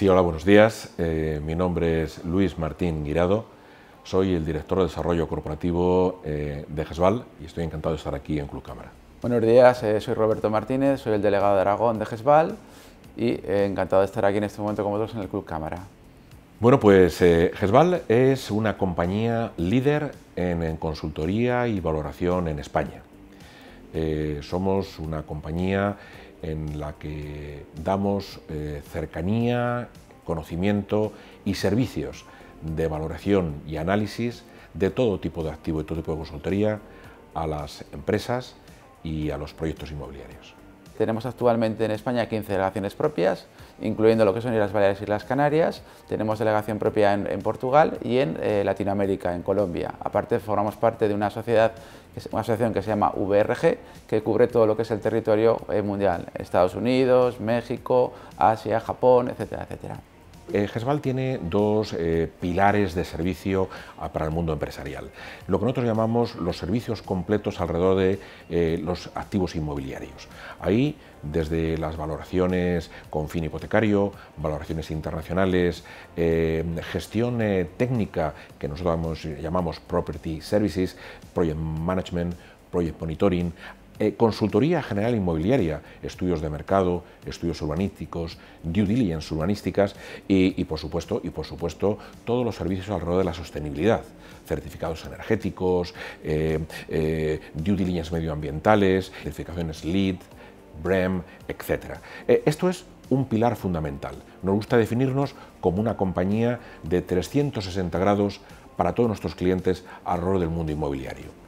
Sí, hola, buenos días. Eh, mi nombre es Luis Martín Guirado. Soy el director de desarrollo corporativo eh, de GESVAL y estoy encantado de estar aquí en Club Cámara. Buenos días, eh, soy Roberto Martínez, soy el delegado de Aragón de GESVAL y encantado de estar aquí en este momento con vosotros en el Club Cámara. Bueno, pues GESVAL es una compañía líder en consultoría y valoración en España. Eh, somos una compañía en la que damos eh, cercanía, conocimiento y servicios de valoración y análisis de todo tipo de activo y todo tipo de consultoría a las empresas y a los proyectos inmobiliarios. Tenemos actualmente en España 15 delegaciones propias, incluyendo lo que son Islas Baleares y las Canarias. Tenemos delegación propia en, Portugal y en eh, Latinoamérica, en Colombia. Aparte, formamos parte de una sociedad, una asociación que se llama VRG, que cubre todo lo que es el territorio eh, mundial, Estados Unidos, México, Asia, Japón, etcétera, etcétera. Eh, tiene dos eh, pilares de servicio ah, para el mundo empresarial. Lo que nosotros llamamos los servicios completos alrededor de eh, los activos inmobiliarios. Ahí, desde las valoraciones con fin hipotecario, valoraciones internacionales, eh, gestión técnica que nosotros llamamos Property Services, Project Management, Project Monitoring, eh, consultoría general inmobiliaria, estudios de mercado, estudios urbanísticos, due diligence urbanísticas y, por supuesto, y por supuesto todos los servicios alrededor de la sostenibilidad, certificados energéticos, eh, eh, due diligence medioambientales, certificaciones LEED, BREM, etc. esto es un pilar fundamental. Nos gusta definirnos como una compañía de 360 grados para todos nuestros clientes alrededor del mundo inmobiliario.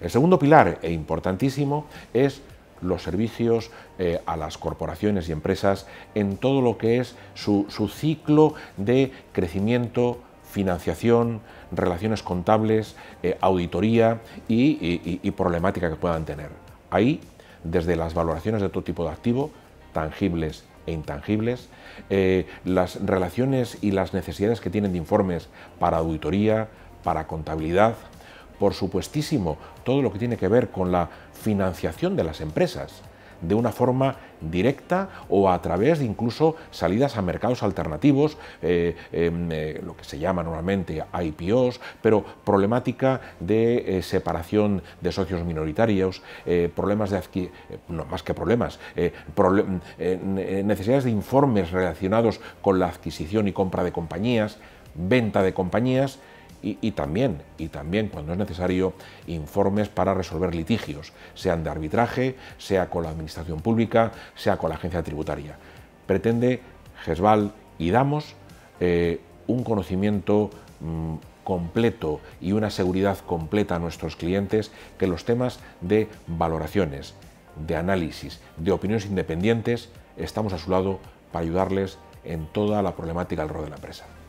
El segundo pilar, e importantísimo, es los servicios eh, a las corporaciones y empresas en todo lo que es su, ciclo de crecimiento, financiación, relaciones contables, eh, auditoría y, problemática que puedan tener. Ahí, desde las valoraciones de todo tipo de activo, tangibles e intangibles, eh, las relaciones y las necesidades que tienen de informes para auditoría, para contabilidad, por supuestísimo, todo lo que tiene que ver con la financiación de las empresas de una forma directa o a través de incluso salidas a mercados alternativos, eh, em, eh, lo que se llama normalmente IPOs, pero problemática de eh, separación de socios minoritarios, problemas de más que problemas, necesidades de informes relacionados con la adquisición y compra de compañías, venta de compañías, y, también, y también cuando es necesario, informes para resolver litigios, sean de arbitraje, sea con la Administración Pública, sea con la Agencia Tributaria. Pretende GESVAL y DAMOS eh, un conocimiento mm, completo y una seguridad completa a nuestros clientes que los temas de valoraciones, de análisis, de opiniones independientes, estamos a su lado para ayudarles en toda la problemática del rol de la empresa.